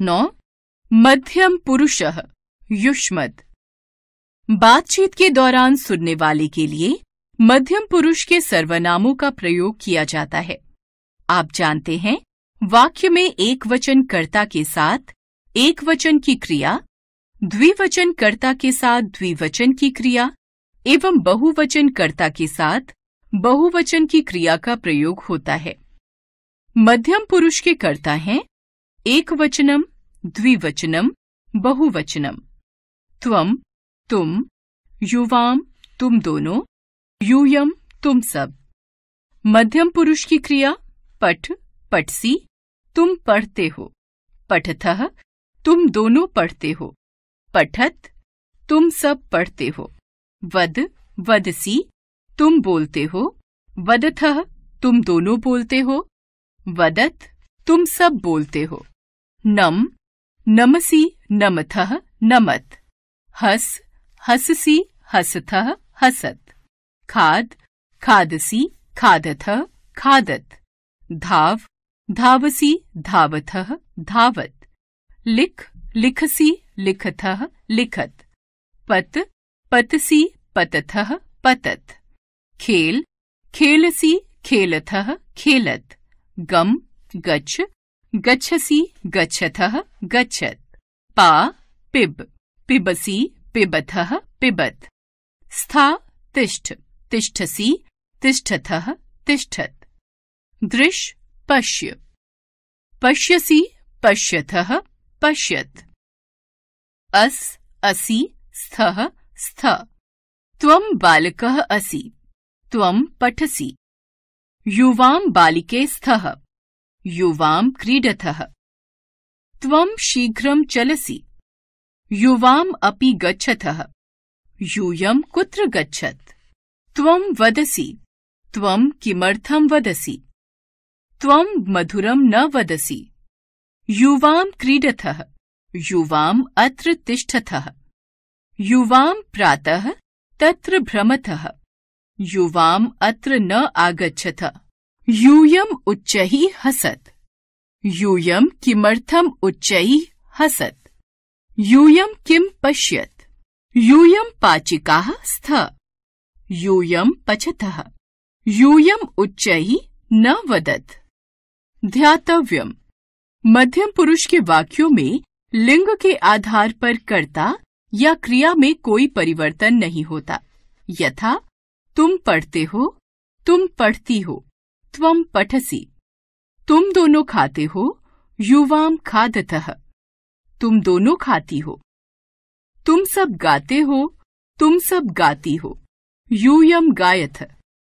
नौ मध्यम पुरुष युष्मद बातचीत के दौरान सुनने वाले के लिए मध्यम पुरुष के सर्वनामों का प्रयोग किया जाता है आप जानते हैं वाक्य में एक वचन कर्ता के साथ एक वचन की क्रिया द्विवचन कर्ता के साथ द्विवचन की क्रिया एवं बहुवचन कर्ता के साथ बहुवचन की क्रिया का प्रयोग होता है मध्यम पुरुष के कर्ता हैं एकवचनम द्विवचनम बहुवचनम त्वम तुम युवाम तुम दोनों यूयम तुम सब मध्यम पुरुष की क्रिया पठ पटसी तुम पढ़ते हो पठथ तुम दोनों पढ़ते हो पठत तुम सब पढ़ते हो वद वदसी तुम बोलते हो वदथ तुम दोनों बोलते हो वदत तुम सब बोलते हो नम नमसी नमथ नमत हस हससी हसथ हसत खाद खादसी खादथ खादत धाव धावसी धावथ धावत लिख लिखसी लिखथ लिखत पत पतसी पतथ पतत खेल खेलसी खेलथ खेलत गम गच्छ गच्छसी गच्छथः गच्छत् पा पिब पिबसी पिबथः पिबत् स्था तिष्ठ तिष्ठसी तिष्ठथः तिष्ठत् दृश पश्य पश्यसी पश्यथः पश्यत् अस असी स्थः स्थ त्वं बालकः असि त्वं पठसि युवां बालिके स्थः युवाम क्रीडतः त्वम शीघ्रं चलसि युवाम अपि गच्छतः यूयं कुत्र गच्छत् त्वं वदसि त्वं किमर्थं वदसि त्वं मधुरं न वदसि युवां क्रीडतः युवाम् अत्र तिष्ठतः युवां प्रातः तत्र भ्रमतः युवाम् अत्र न आगच्छतः यूयम ही हसत यूयम किमर्थम ही हसत यूयम किम पश्यत यूयम पाचिका स्थ यूयम पचत यूयम ही न वदत ध्यातव्यम मध्यम पुरुष के वाक्यों में लिंग के आधार पर कर्ता या क्रिया में कोई परिवर्तन नहीं होता यथा तुम पढ़ते हो तुम पढ़ती हो त्वम पठसी तुम दोनों खाते हो युवाम खादत तुम दोनों खाती हो तुम सब गाते हो तुम सब गाती हो यूयम गायथ